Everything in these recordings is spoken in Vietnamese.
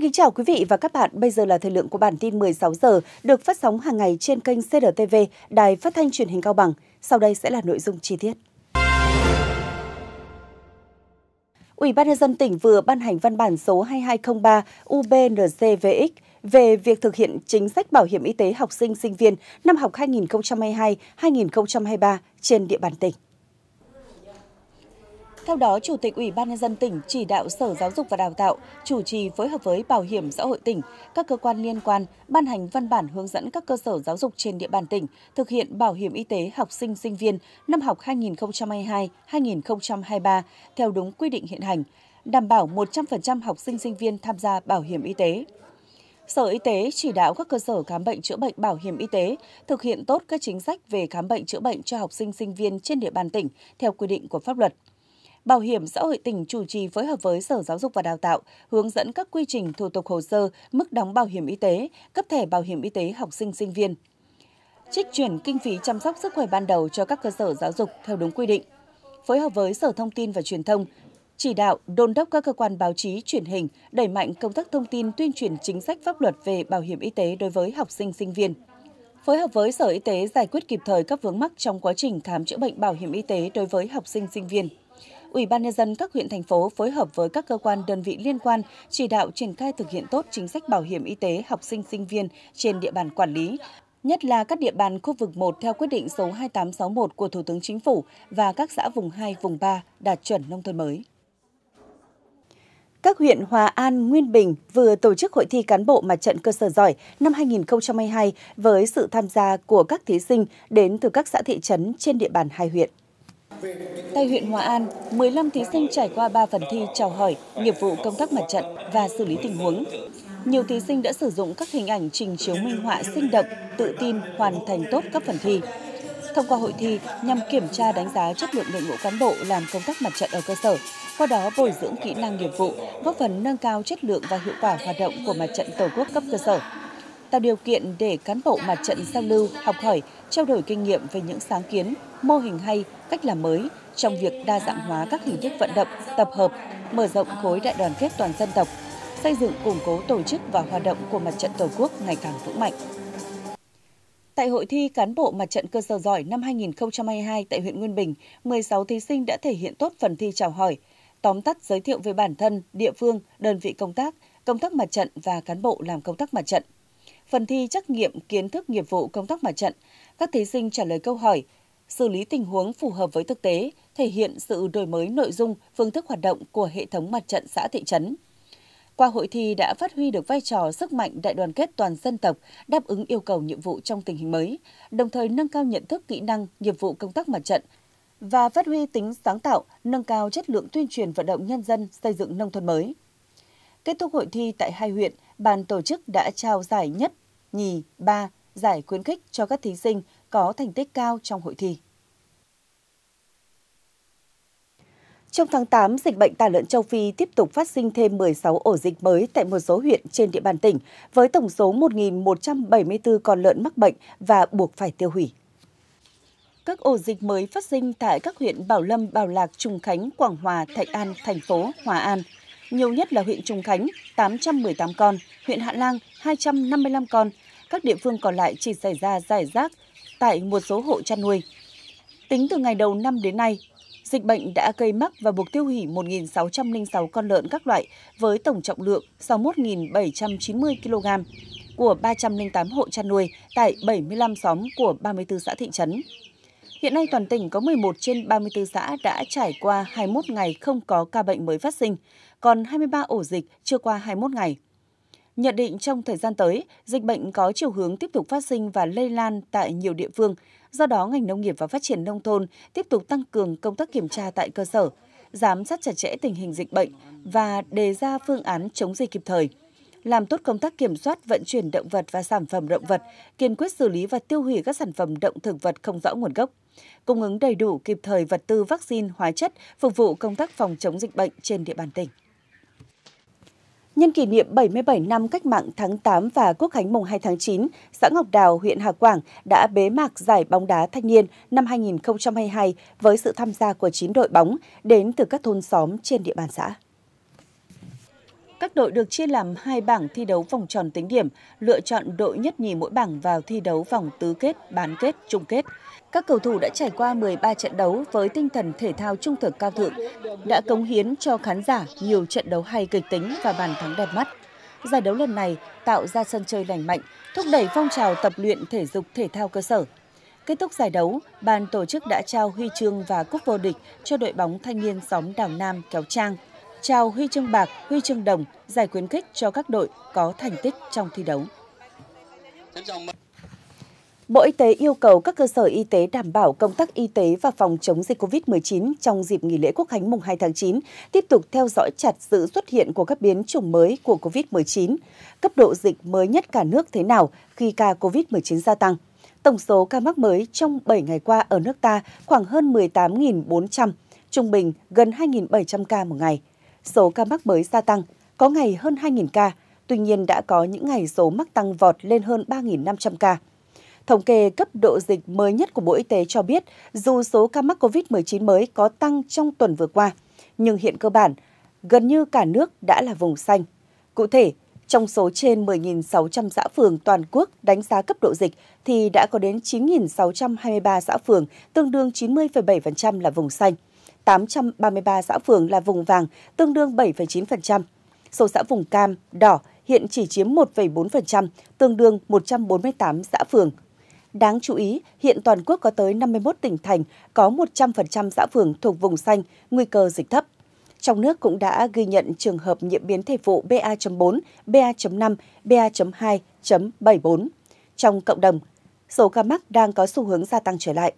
Xin kính chào quý vị và các bạn. Bây giờ là thời lượng của bản tin 16 giờ được phát sóng hàng ngày trên kênh CRTV, Đài Phát thanh Truyền hình Cao Bằng. Sau đây sẽ là nội dung chi tiết. Ủy ban nhân dân tỉnh vừa ban hành văn bản số 2203 UBNCVX về việc thực hiện chính sách bảo hiểm y tế học sinh sinh viên năm học 2022-2023 trên địa bàn tỉnh. Theo đó, Chủ tịch Ủy ban nhân dân tỉnh chỉ đạo Sở Giáo dục và Đào tạo chủ trì phối hợp với Bảo hiểm xã hội tỉnh, các cơ quan liên quan ban hành văn bản hướng dẫn các cơ sở giáo dục trên địa bàn tỉnh thực hiện bảo hiểm y tế học sinh sinh viên năm học 2022-2023 theo đúng quy định hiện hành, đảm bảo 100% học sinh sinh viên tham gia bảo hiểm y tế. Sở Y tế chỉ đạo các cơ sở khám bệnh chữa bệnh bảo hiểm y tế thực hiện tốt các chính sách về khám bệnh chữa bệnh cho học sinh sinh viên trên địa bàn tỉnh theo quy định của pháp luật. Bảo hiểm xã hội tỉnh chủ trì phối hợp với Sở Giáo dục và Đào tạo hướng dẫn các quy trình thủ tục hồ sơ, mức đóng bảo hiểm y tế, cấp thẻ bảo hiểm y tế học sinh sinh viên. Trích chuyển kinh phí chăm sóc sức khỏe ban đầu cho các cơ sở giáo dục theo đúng quy định. Phối hợp với Sở Thông tin và Truyền thông, chỉ đạo đôn đốc các cơ quan báo chí truyền hình đẩy mạnh công tác thông tin tuyên truyền chính sách pháp luật về bảo hiểm y tế đối với học sinh sinh viên phối hợp với Sở Y tế giải quyết kịp thời các vướng mắc trong quá trình khám chữa bệnh bảo hiểm y tế đối với học sinh sinh viên. Ủy ban nhân dân các huyện thành phố phối hợp với các cơ quan đơn vị liên quan chỉ đạo triển khai thực hiện tốt chính sách bảo hiểm y tế học sinh sinh viên trên địa bàn quản lý, nhất là các địa bàn khu vực 1 theo quyết định số 2861 của Thủ tướng Chính phủ và các xã vùng 2, vùng 3 đạt chuẩn nông thôn mới. Các huyện Hòa An, Nguyên Bình vừa tổ chức hội thi cán bộ mặt trận cơ sở giỏi năm 2022 với sự tham gia của các thí sinh đến từ các xã thị trấn trên địa bàn hai huyện. Tại huyện Hòa An, 15 thí sinh trải qua 3 phần thi chào hỏi, nghiệp vụ công tác mặt trận và xử lý tình huống. Nhiều thí sinh đã sử dụng các hình ảnh trình chiếu minh họa sinh động, tự tin hoàn thành tốt các phần thi. Thông qua hội thi nhằm kiểm tra đánh giá chất lượng đội ngũ cán bộ làm công tác mặt trận ở cơ sở, qua đó bồi dưỡng kỹ năng nghiệp vụ, góp phần nâng cao chất lượng và hiệu quả hoạt động của mặt trận Tổ quốc cấp cơ sở tạo điều kiện để cán bộ mặt trận giao lưu, học hỏi, trao đổi kinh nghiệm về những sáng kiến, mô hình hay cách làm mới trong việc đa dạng hóa các hình thức vận động, tập hợp, mở rộng khối đại đoàn kết toàn dân tộc, xây dựng củng cố tổ chức và hoạt động của mặt trận Tổ quốc ngày càng vững mạnh. Tại hội thi cán bộ mặt trận cơ sở giỏi năm 2022 tại huyện Nguyên Bình, 16 thí sinh đã thể hiện tốt phần thi chào hỏi, tóm tắt giới thiệu về bản thân, địa phương, đơn vị công tác, công tác mặt trận và cán bộ làm công tác mặt trận. Phần thi trắc nghiệm kiến thức nghiệp vụ công tác mặt trận, các thí sinh trả lời câu hỏi, xử lý tình huống phù hợp với thực tế, thể hiện sự đổi mới nội dung, phương thức hoạt động của hệ thống mặt trận xã thị trấn. Qua hội thi đã phát huy được vai trò sức mạnh đại đoàn kết toàn dân tộc, đáp ứng yêu cầu nhiệm vụ trong tình hình mới, đồng thời nâng cao nhận thức kỹ năng, nghiệp vụ công tác mặt trận và phát huy tính sáng tạo, nâng cao chất lượng tuyên truyền vận động nhân dân xây dựng nông thôn mới. Kết thúc hội thi tại hai huyện, ban tổ chức đã trao giải nhất, nhì, ba, giải khuyến khích cho các thí sinh có thành tích cao trong hội thi. Trong tháng 8, dịch bệnh tả lợn châu Phi tiếp tục phát sinh thêm 16 ổ dịch mới tại một số huyện trên địa bàn tỉnh, với tổng số 1.174 con lợn mắc bệnh và buộc phải tiêu hủy. Các ổ dịch mới phát sinh tại các huyện Bảo Lâm, Bảo Lạc, Trùng Khánh, Quảng Hòa, Thạch An, thành phố Hòa An. Nhiều nhất là huyện Trùng Khánh 818 con, huyện Hạ Lang 255 con. Các địa phương còn lại chỉ xảy ra giải rác tại một số hộ chăn nuôi. Tính từ ngày đầu năm đến nay, dịch bệnh đã gây mắc và buộc tiêu hủy 1.606 con lợn các loại với tổng trọng lượng 61.790 kg của 308 hộ chăn nuôi tại 75 xóm của 34 xã thị trấn. Hiện nay toàn tỉnh có 11 trên 34 xã đã trải qua 21 ngày không có ca bệnh mới phát sinh, còn 23 ổ dịch chưa qua 21 ngày. Nhận định trong thời gian tới, dịch bệnh có chiều hướng tiếp tục phát sinh và lây lan tại nhiều địa phương. Do đó, ngành nông nghiệp và phát triển nông thôn tiếp tục tăng cường công tác kiểm tra tại cơ sở, giám sát chặt chẽ tình hình dịch bệnh và đề ra phương án chống dịch kịp thời làm tốt công tác kiểm soát vận chuyển động vật và sản phẩm động vật, kiên quyết xử lý và tiêu hủy các sản phẩm động thực vật không rõ nguồn gốc, cung ứng đầy đủ kịp thời vật tư vaccine, hóa chất, phục vụ công tác phòng chống dịch bệnh trên địa bàn tỉnh. Nhân kỷ niệm 77 năm cách mạng tháng 8 và quốc khánh mùng 2 tháng 9, xã Ngọc Đào, huyện Hà Quảng đã bế mạc giải bóng đá thanh niên năm 2022 với sự tham gia của 9 đội bóng đến từ các thôn xóm trên địa bàn xã. Các đội được chia làm hai bảng thi đấu vòng tròn tính điểm, lựa chọn đội nhất nhì mỗi bảng vào thi đấu vòng tứ kết, bán kết, chung kết. Các cầu thủ đã trải qua 13 trận đấu với tinh thần thể thao trung thực cao thượng, đã cống hiến cho khán giả nhiều trận đấu hay kịch tính và bàn thắng đẹp mắt. Giải đấu lần này tạo ra sân chơi lành mạnh, thúc đẩy phong trào tập luyện thể dục thể thao cơ sở. Kết thúc giải đấu, ban tổ chức đã trao huy chương và cúp vô địch cho đội bóng thanh niên xóm Đảo Nam Kéo Trang – trao huy chương bạc, huy chương đồng, giải khuyến khích cho các đội có thành tích trong thi đấu. Bộ Y tế yêu cầu các cơ sở y tế đảm bảo công tác y tế và phòng chống dịch COVID-19 trong dịp nghỉ lễ Quốc khánh mùng 2 tháng 9, tiếp tục theo dõi chặt sự xuất hiện của các biến chủng mới của COVID-19, cấp độ dịch mới nhất cả nước thế nào khi ca COVID-19 gia tăng. Tổng số ca mắc mới trong 7 ngày qua ở nước ta khoảng hơn 18.400, trung bình gần 2.700 ca một ngày số ca mắc mới gia tăng, có ngày hơn 2.000 ca, tuy nhiên đã có những ngày số mắc tăng vọt lên hơn 3.500 ca. Thống kê cấp độ dịch mới nhất của Bộ Y tế cho biết, dù số ca mắc COVID-19 mới có tăng trong tuần vừa qua, nhưng hiện cơ bản, gần như cả nước đã là vùng xanh. Cụ thể, trong số trên 10.600 xã phường toàn quốc đánh giá cấp độ dịch thì đã có đến 9.623 xã phường, tương đương 90,7% là vùng xanh. 833 xã phường là vùng vàng, tương đương 7,9%. Số xã vùng cam, đỏ hiện chỉ chiếm 1,4%, tương đương 148 xã phường. Đáng chú ý, hiện toàn quốc có tới 51 tỉnh thành có 100% xã phường thuộc vùng xanh, nguy cơ dịch thấp. Trong nước cũng đã ghi nhận trường hợp nhiễm biến thể phụ BA.4, BA.5, BA.2, 74. Trong cộng đồng, số ca mắc đang có xu hướng gia tăng trở lại.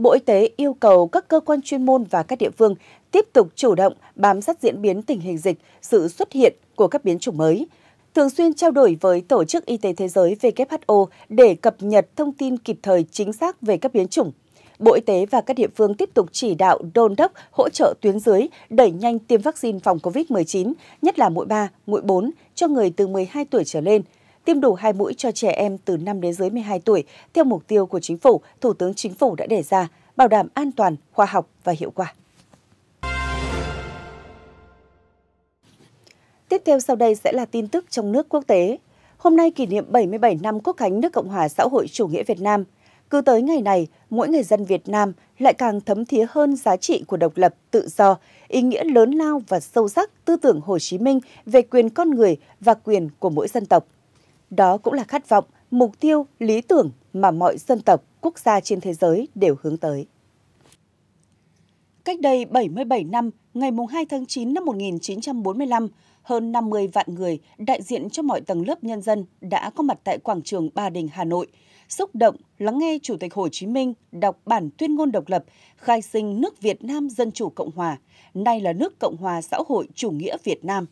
Bộ Y tế yêu cầu các cơ quan chuyên môn và các địa phương tiếp tục chủ động bám sát diễn biến tình hình dịch, sự xuất hiện của các biến chủng mới, thường xuyên trao đổi với Tổ chức Y tế Thế giới WHO để cập nhật thông tin kịp thời chính xác về các biến chủng. Bộ Y tế và các địa phương tiếp tục chỉ đạo đôn đốc hỗ trợ tuyến dưới đẩy nhanh tiêm vaccine phòng COVID-19, nhất là mũi 3, mũi 4 cho người từ 12 tuổi trở lên – tiêm đủ hai mũi cho trẻ em từ 5 đến dưới 12 tuổi theo mục tiêu của chính phủ, Thủ tướng Chính phủ đã đề ra, bảo đảm an toàn, khoa học và hiệu quả. Tiếp theo sau đây sẽ là tin tức trong nước quốc tế. Hôm nay kỷ niệm 77 năm Quốc khánh nước Cộng hòa xã hội chủ nghĩa Việt Nam. Cứ tới ngày này, mỗi người dân Việt Nam lại càng thấm thía hơn giá trị của độc lập, tự do, ý nghĩa lớn lao và sâu sắc tư tưởng Hồ Chí Minh về quyền con người và quyền của mỗi dân tộc. Đó cũng là khát vọng, mục tiêu, lý tưởng mà mọi dân tộc, quốc gia trên thế giới đều hướng tới. Cách đây 77 năm, ngày 2 tháng 9 năm 1945, hơn 50 vạn người đại diện cho mọi tầng lớp nhân dân đã có mặt tại quảng trường Ba Đình, Hà Nội, xúc động lắng nghe Chủ tịch Hồ Chí Minh đọc bản tuyên ngôn độc lập khai sinh nước Việt Nam Dân Chủ Cộng Hòa, nay là nước Cộng hòa xã hội chủ nghĩa Việt Nam.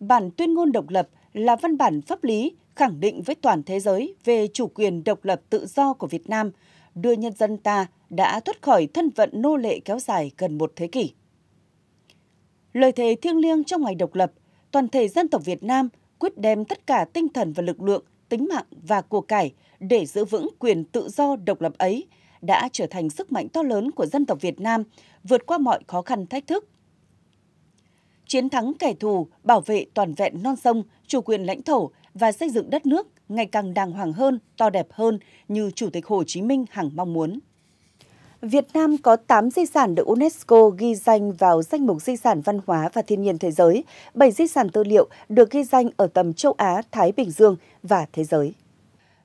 Bản tuyên ngôn độc lập là văn bản pháp lý khẳng định với toàn thế giới về chủ quyền độc lập tự do của Việt Nam, đưa nhân dân ta đã thoát khỏi thân phận nô lệ kéo dài gần một thế kỷ. Lời thề thiêng liêng trong ngày độc lập, toàn thể dân tộc Việt Nam quyết đem tất cả tinh thần và lực lượng, tính mạng và của cải để giữ vững quyền tự do độc lập ấy đã trở thành sức mạnh to lớn của dân tộc Việt Nam vượt qua mọi khó khăn thách thức. Chiến thắng kẻ thù, bảo vệ toàn vẹn non sông chủ quyền lãnh thổ và xây dựng đất nước ngày càng đàng hoàng hơn, to đẹp hơn như Chủ tịch Hồ Chí Minh hằng mong muốn. Việt Nam có 8 di sản được UNESCO ghi danh vào danh mục di sản văn hóa và thiên nhiên thế giới, 7 di sản tư liệu được ghi danh ở tầm châu Á, Thái Bình Dương và thế giới.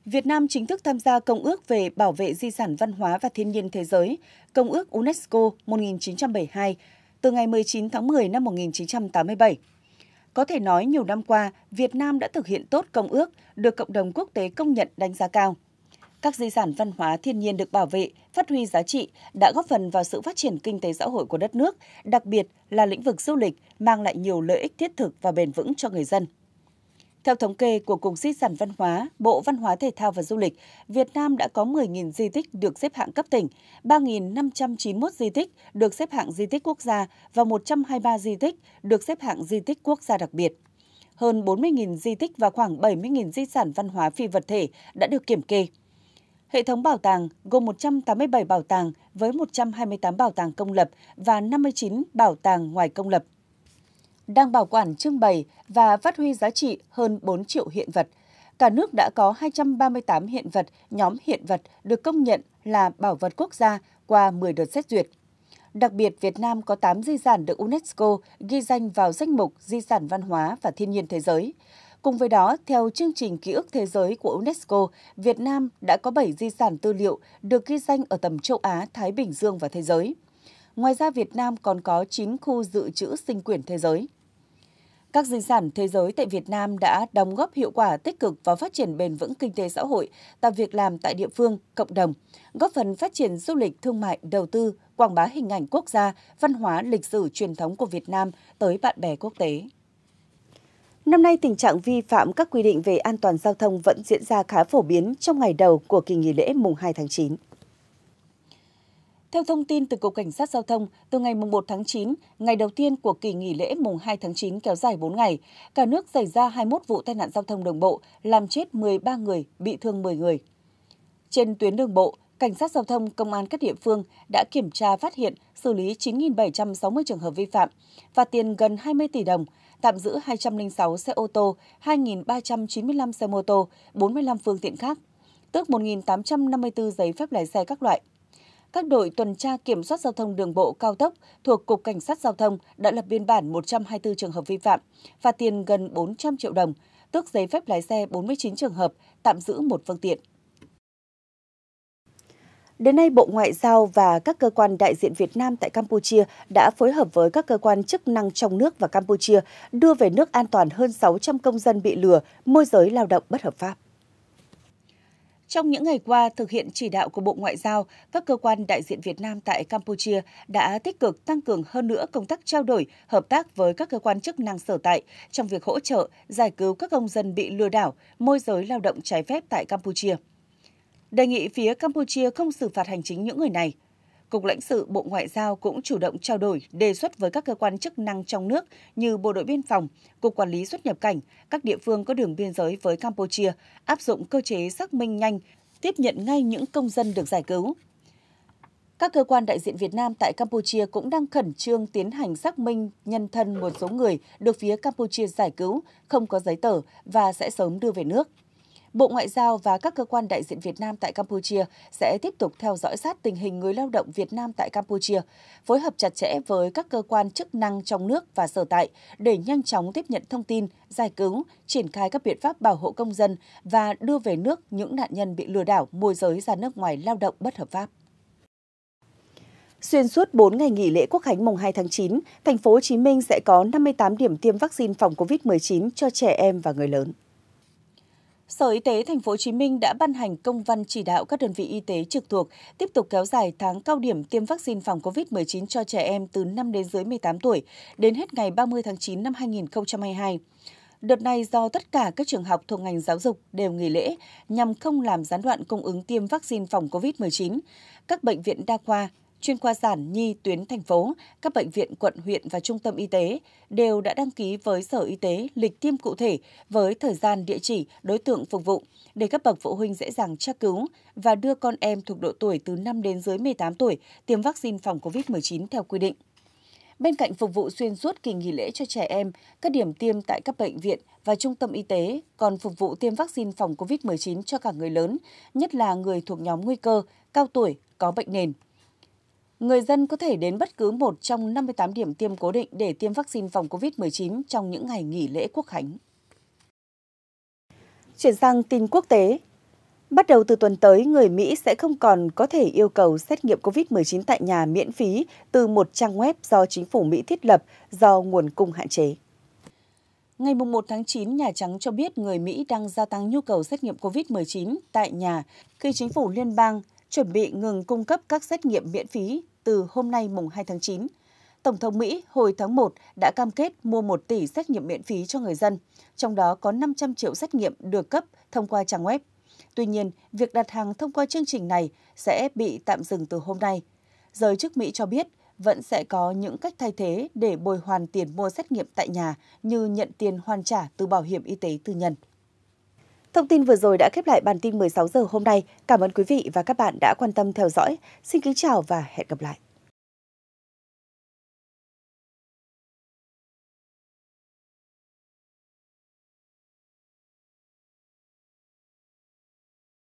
Việt Nam chính thức tham gia Công ước về bảo vệ di sản văn hóa và thiên nhiên thế giới, Công ước UNESCO 1972, từ ngày 19 tháng 10 năm 1987. Có thể nói nhiều năm qua, Việt Nam đã thực hiện tốt công ước, được cộng đồng quốc tế công nhận đánh giá cao. Các di sản văn hóa thiên nhiên được bảo vệ, phát huy giá trị đã góp phần vào sự phát triển kinh tế xã hội của đất nước, đặc biệt là lĩnh vực du lịch mang lại nhiều lợi ích thiết thực và bền vững cho người dân. Theo thống kê của Cục Di sản Văn hóa, Bộ Văn hóa Thể thao và Du lịch, Việt Nam đã có 10.000 di tích được xếp hạng cấp tỉnh, 3.591 di tích được xếp hạng di tích quốc gia và 123 di tích được xếp hạng di tích quốc gia đặc biệt. Hơn 40.000 di tích và khoảng 70.000 di sản văn hóa phi vật thể đã được kiểm kê. Hệ thống bảo tàng gồm 187 bảo tàng với 128 bảo tàng công lập và 59 bảo tàng ngoài công lập đang bảo quản trưng bày và phát huy giá trị hơn 4 triệu hiện vật. Cả nước đã có 238 hiện vật, nhóm hiện vật được công nhận là bảo vật quốc gia qua 10 đợt xét duyệt. Đặc biệt, Việt Nam có 8 di sản được UNESCO ghi danh vào danh mục Di sản văn hóa và thiên nhiên thế giới. Cùng với đó, theo chương trình ký ức thế giới của UNESCO, Việt Nam đã có 7 di sản tư liệu được ghi danh ở tầm châu Á, Thái Bình Dương và thế giới. Ngoài ra, Việt Nam còn có 9 khu dự trữ sinh quyển thế giới. Các di sản thế giới tại Việt Nam đã đóng góp hiệu quả tích cực vào phát triển bền vững kinh tế xã hội, tạo việc làm tại địa phương, cộng đồng, góp phần phát triển du lịch, thương mại, đầu tư, quảng bá hình ảnh quốc gia, văn hóa, lịch sử, truyền thống của Việt Nam tới bạn bè quốc tế. Năm nay, tình trạng vi phạm các quy định về an toàn giao thông vẫn diễn ra khá phổ biến trong ngày đầu của kỳ nghỉ lễ mùng 2 tháng 9. Theo thông tin từ Cục Cảnh sát Giao thông, từ ngày 1 tháng 9, ngày đầu tiên của kỳ nghỉ lễ mùng 2 tháng 9 kéo dài 4 ngày, cả nước xảy ra 21 vụ tai nạn giao thông đường bộ, làm chết 13 người, bị thương 10 người. Trên tuyến đường bộ, Cảnh sát Giao thông, Công an các địa phương đã kiểm tra phát hiện xử lý 9.760 trường hợp vi phạm, phạt tiền gần 20 tỷ đồng, tạm giữ 206 xe ô tô, 2.395 xe mô tô, 45 phương tiện khác, tước 1.854 giấy phép lái xe các loại các đội tuần tra kiểm soát giao thông đường bộ cao tốc thuộc Cục Cảnh sát Giao thông đã lập biên bản 124 trường hợp vi phạm, phạt tiền gần 400 triệu đồng, tước giấy phép lái xe 49 trường hợp, tạm giữ một phương tiện. Đến nay, Bộ Ngoại giao và các cơ quan đại diện Việt Nam tại Campuchia đã phối hợp với các cơ quan chức năng trong nước và Campuchia đưa về nước an toàn hơn 600 công dân bị lừa, môi giới lao động bất hợp pháp. Trong những ngày qua, thực hiện chỉ đạo của Bộ Ngoại giao, các cơ quan đại diện Việt Nam tại Campuchia đã tích cực tăng cường hơn nữa công tác trao đổi, hợp tác với các cơ quan chức năng sở tại trong việc hỗ trợ, giải cứu các công dân bị lừa đảo, môi giới lao động trái phép tại Campuchia. Đề nghị phía Campuchia không xử phạt hành chính những người này – Cục lãnh sự Bộ Ngoại giao cũng chủ động trao đổi, đề xuất với các cơ quan chức năng trong nước như Bộ đội Biên phòng, Cục Quản lý xuất nhập cảnh, các địa phương có đường biên giới với Campuchia áp dụng cơ chế xác minh nhanh, tiếp nhận ngay những công dân được giải cứu. Các cơ quan đại diện Việt Nam tại Campuchia cũng đang khẩn trương tiến hành xác minh nhân thân một số người được phía Campuchia giải cứu, không có giấy tờ và sẽ sớm đưa về nước. Bộ Ngoại giao và các cơ quan đại diện Việt Nam tại Campuchia sẽ tiếp tục theo dõi sát tình hình người lao động Việt Nam tại Campuchia, phối hợp chặt chẽ với các cơ quan chức năng trong nước và sở tại để nhanh chóng tiếp nhận thông tin, giải cứu, triển khai các biện pháp bảo hộ công dân và đưa về nước những nạn nhân bị lừa đảo môi giới ra nước ngoài lao động bất hợp pháp. Xuyên suốt 4 ngày nghỉ lễ Quốc khánh mùng 2 tháng 9, thành phố Hồ Chí Minh sẽ có 58 điểm tiêm vaccine phòng COVID-19 cho trẻ em và người lớn. Sở Y tế Thành phố Hồ Chí Minh đã ban hành công văn chỉ đạo các đơn vị y tế trực thuộc tiếp tục kéo dài tháng cao điểm tiêm vaccine phòng COVID-19 cho trẻ em từ 5 đến dưới 18 tuổi đến hết ngày 30 tháng 9 năm 2022. Đợt này do tất cả các trường học thuộc ngành giáo dục đều nghỉ lễ nhằm không làm gián đoạn cung ứng tiêm vaccine phòng COVID-19. Các bệnh viện đa khoa, chuyên khoa sản nhi tuyến thành phố, các bệnh viện quận huyện và trung tâm y tế đều đã đăng ký với Sở Y tế lịch tiêm cụ thể với thời gian, địa chỉ, đối tượng phục vụ để các bậc phụ huynh dễ dàng tra cứu và đưa con em thuộc độ tuổi từ 5 đến dưới 18 tuổi tiêm vaccine phòng COVID-19 theo quy định. Bên cạnh phục vụ xuyên suốt kỳ nghỉ lễ cho trẻ em, các điểm tiêm tại các bệnh viện và trung tâm y tế còn phục vụ tiêm vaccine phòng COVID-19 cho cả người lớn, nhất là người thuộc nhóm nguy cơ, cao tuổi, có bệnh nền người dân có thể đến bất cứ một trong 58 điểm tiêm cố định để tiêm vaccine phòng COVID-19 trong những ngày nghỉ lễ quốc khánh. Chuyển sang tin quốc tế. Bắt đầu từ tuần tới, người Mỹ sẽ không còn có thể yêu cầu xét nghiệm COVID-19 tại nhà miễn phí từ một trang web do chính phủ Mỹ thiết lập do nguồn cung hạn chế. Ngày 1 tháng 9, Nhà Trắng cho biết người Mỹ đang gia tăng nhu cầu xét nghiệm COVID-19 tại nhà khi chính phủ liên bang chuẩn bị ngừng cung cấp các xét nghiệm miễn phí từ hôm nay mùng 2 tháng 9. Tổng thống Mỹ hồi tháng 1 đã cam kết mua 1 tỷ xét nghiệm miễn phí cho người dân, trong đó có 500 triệu xét nghiệm được cấp thông qua trang web. Tuy nhiên, việc đặt hàng thông qua chương trình này sẽ bị tạm dừng từ hôm nay. Giới chức Mỹ cho biết vẫn sẽ có những cách thay thế để bồi hoàn tiền mua xét nghiệm tại nhà như nhận tiền hoàn trả từ bảo hiểm y tế tư nhân. Thông tin vừa rồi đã khép lại bản tin 16 giờ hôm nay. Cảm ơn quý vị và các bạn đã quan tâm theo dõi. Xin kính chào và hẹn gặp lại.